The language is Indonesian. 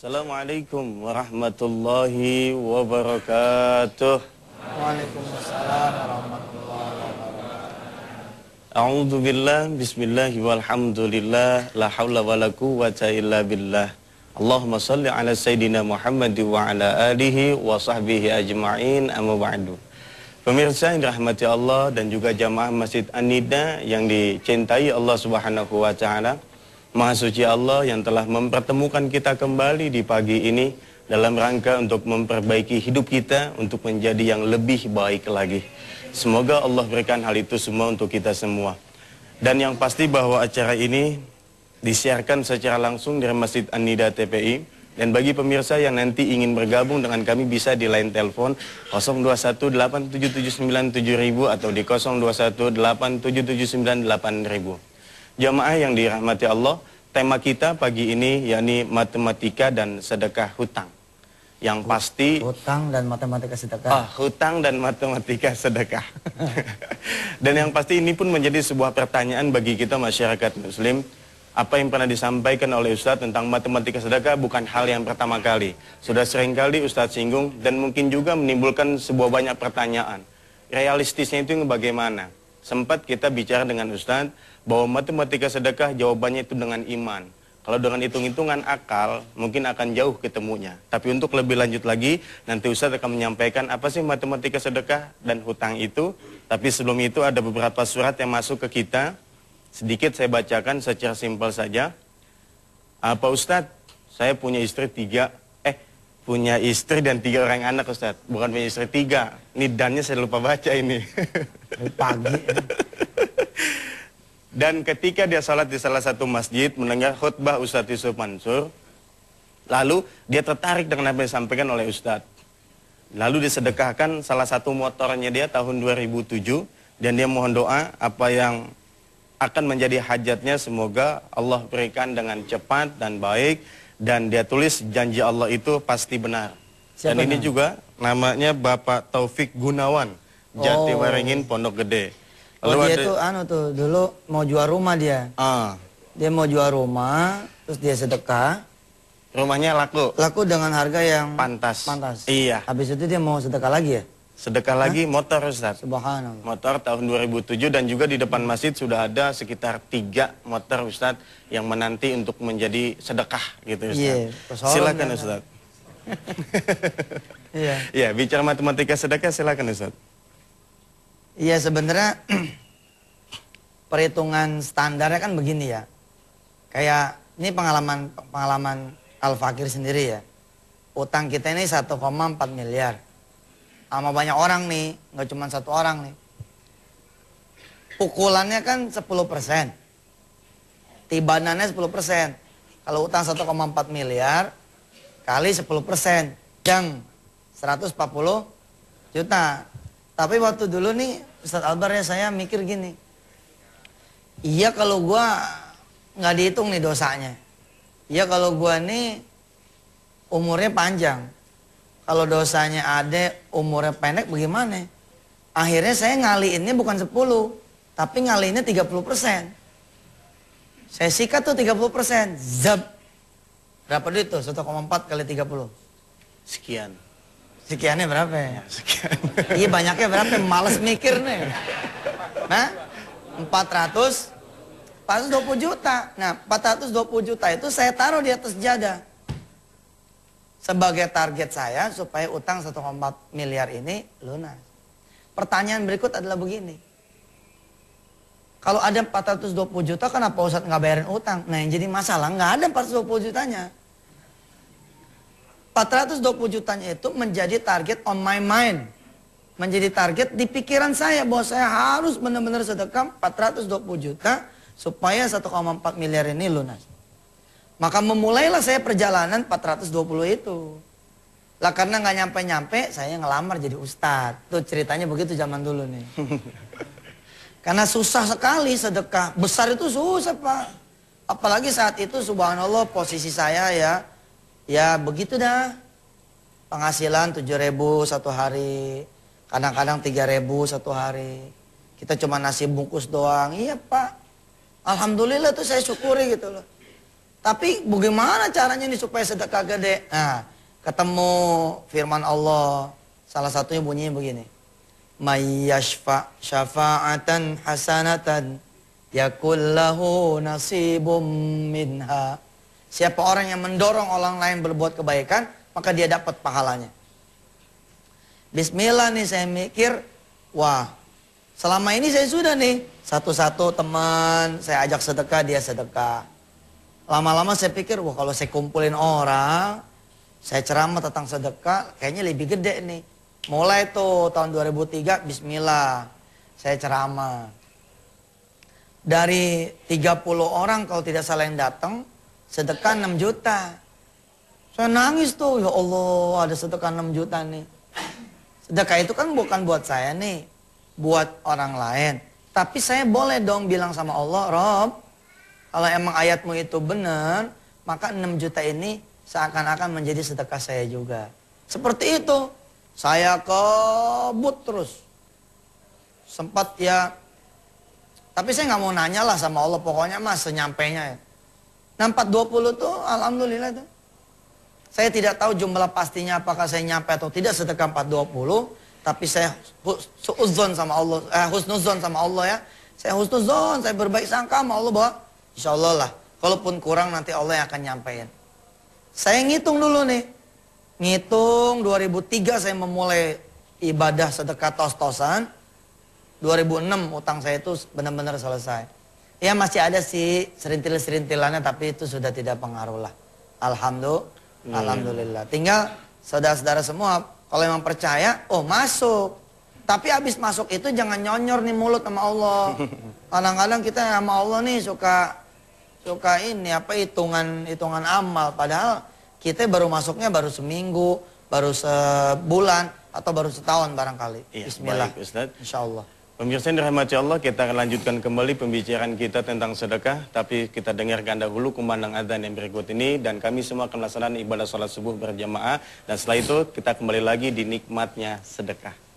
Assalamualaikum warahmatullahi wabarakatuh. Waalaikumsalam warahmatullahi wabarakatuh. A'udzu billah bismillah walhamdulillah la haula wala quwwata illa billah. Allahumma salli ala sayyidina Muhammad wa ala alihi wa sahbihi ajma'in amma ba'du. Pemirsa yang dirahmati Allah dan juga jamaah Masjid An-Nida yang dicintai Allah Subhanahu wa taala. Maha Suci Allah yang telah mempertemukan kita kembali di pagi ini dalam rangka untuk memperbaiki hidup kita untuk menjadi yang lebih baik lagi. Semoga Allah berikan hal itu semua untuk kita semua. Dan yang pasti bahwa acara ini disiarkan secara langsung dari Masjid An-Nida TPI. Dan bagi pemirsa yang nanti ingin bergabung dengan kami bisa di line telepon 0218779700 atau di 0218779800. Jamaah yang dirahmati Allah, tema kita pagi ini yakni matematika dan sedekah hutang. Yang pasti hutang dan matematika sedekah. Oh, hutang dan matematika sedekah. dan yang pasti ini pun menjadi sebuah pertanyaan bagi kita masyarakat muslim. Apa yang pernah disampaikan oleh Ustadz tentang matematika sedekah bukan hal yang pertama kali. Sudah sering kali Ustadz singgung dan mungkin juga menimbulkan sebuah banyak pertanyaan. Realistisnya itu bagaimana? sempat kita bicara dengan Ustadz bahwa matematika sedekah jawabannya itu dengan iman. Kalau dengan hitung-hitungan akal mungkin akan jauh ketemunya. Tapi untuk lebih lanjut lagi nanti Ustadz akan menyampaikan apa sih matematika sedekah dan hutang itu. Tapi sebelum itu ada beberapa surat yang masuk ke kita. Sedikit saya bacakan secara simpel saja. Apa Ustadz? Saya punya istri tiga, punya istri dan tiga orang anak Ustaz. Bukan punya istri tiga. Ini dannya saya lupa baca ini. Pagi. Ya. Dan ketika dia sholat di salah satu masjid mendengar khutbah Ustaz Yusuf Mansur, lalu dia tertarik dengan apa yang disampaikan oleh Ustaz. Lalu disedekahkan salah satu motornya dia tahun 2007 dan dia mohon doa apa yang akan menjadi hajatnya semoga Allah berikan dengan cepat dan baik dan dia tulis janji Allah itu pasti benar. Siapa dan ini nama? juga namanya Bapak Taufik Gunawan, Jati oh. Pondok Gede. Oh, Lalu oh, dia ada... anu tuh dulu mau jual rumah dia. Ah. Dia mau jual rumah, terus dia sedekah. Rumahnya laku. Laku dengan harga yang pantas. Pantas. Iya. Habis itu dia mau sedekah lagi ya? Sedekah Hah? lagi motor Ustaz. Subhanallah. Motor tahun 2007 dan juga di depan masjid sudah ada sekitar tiga motor Ustaz yang menanti untuk menjadi sedekah gitu Ustaz. Yeah, iya, silakan Ustaz. Iya. Ya, bicara matematika sedekah silakan Ustaz. Iya, sebenarnya perhitungan standarnya kan begini ya. Kayak ini pengalaman pengalaman Al Fakir sendiri ya. Utang kita ini 1,4 miliar sama banyak orang nih, nggak cuma satu orang nih. Pukulannya kan 10 persen. Tibanannya 10 persen. Kalau utang 1,4 miliar, kali 10 persen. Yang 140 juta. Tapi waktu dulu nih, Ustadz Albar ya saya mikir gini. Iya kalau gua nggak dihitung nih dosanya. Iya kalau gua nih umurnya panjang. Kalau dosanya ada umurnya pendek bagaimana? Akhirnya saya ngaliinnya bukan 10, tapi ngaliinnya 30 persen. Saya sikat tuh 30 persen, zab. Berapa duit tuh? 1,4 kali 30. Sekian. Sekiannya berapa ya? ya sekian. Iya banyaknya berapa? Males mikir nih. Nah, 400, 420 juta. Nah, 420 juta itu saya taruh di atas jaga. Sebagai target saya supaya utang 1,4 miliar ini lunas. Pertanyaan berikut adalah begini. Kalau ada 420 juta kenapa Ustadz nggak bayarin utang? Nah yang jadi masalah nggak ada 420 jutanya. 420 jutanya itu menjadi target on my mind. Menjadi target di pikiran saya bahwa saya harus benar-benar sedekam 420 juta supaya 1,4 miliar ini lunas. Maka memulailah saya perjalanan 420 itu. Lah karena nggak nyampe-nyampe, saya ngelamar jadi Ustad, Tuh ceritanya begitu zaman dulu nih. karena susah sekali sedekah. Besar itu susah pak. Apalagi saat itu subhanallah posisi saya ya. Ya begitu dah. Penghasilan 7 ribu satu hari. Kadang-kadang 3 ribu satu hari. Kita cuma nasi bungkus doang. Iya pak. Alhamdulillah tuh saya syukuri gitu loh. Tapi bagaimana caranya nih supaya sedekah gede? Nah, ketemu firman Allah. Salah satunya bunyinya begini. Mayyashfa syafa'atan hasanatan yakullahu nasibum minha. Siapa orang yang mendorong orang lain berbuat kebaikan, maka dia dapat pahalanya. Bismillah nih saya mikir, wah selama ini saya sudah nih satu-satu teman saya ajak sedekah dia sedekah Lama-lama saya pikir, wah kalau saya kumpulin orang, saya ceramah tentang sedekah, kayaknya lebih gede nih. Mulai tuh tahun 2003, bismillah, saya ceramah. Dari 30 orang kalau tidak salah yang datang, sedekah 6 juta. Saya nangis tuh, ya Allah ada sedekah 6 juta nih. Sedekah itu kan bukan buat saya nih, buat orang lain. Tapi saya boleh dong bilang sama Allah, Rob, kalau emang ayatmu itu benar, maka 6 juta ini seakan-akan menjadi sedekah saya juga. Seperti itu. Saya kebut terus. Sempat ya, tapi saya nggak mau nanya lah sama Allah. Pokoknya mas senyampainya ya. Nah 420 tuh alhamdulillah tuh. Saya tidak tahu jumlah pastinya apakah saya nyampe atau tidak sedekah 420. Tapi saya husnuzon sama Allah, eh, husnuzon sama Allah ya. Saya husnuzon, saya berbaik sangka sama Allah bahwa Insya Allah lah. Kalaupun kurang nanti Allah yang akan nyampein. Saya ngitung dulu nih. Ngitung 2003 saya memulai ibadah sedekah tos-tosan. 2006 utang saya itu benar-benar selesai. Ya masih ada sih serintil-serintilannya tapi itu sudah tidak pengaruh lah. Alhamdulillah. Hmm. Alhamdulillah. Tinggal saudara-saudara semua kalau memang percaya, oh masuk. Tapi habis masuk itu jangan nyonyor nih mulut sama Allah. Kadang-kadang kita sama Allah nih suka suka ini apa hitungan hitungan amal padahal kita baru masuknya baru seminggu, baru sebulan atau baru setahun barangkali. Iya, Bismillah. Baik, Ustaz. Allah. Pemirsa yang dirahmati Allah, kita akan lanjutkan kembali pembicaraan kita tentang sedekah, tapi kita dengarkan dahulu kumandang adzan yang berikut ini, dan kami semua akan melaksanakan ibadah sholat subuh berjamaah, dan setelah itu kita kembali lagi di nikmatnya sedekah.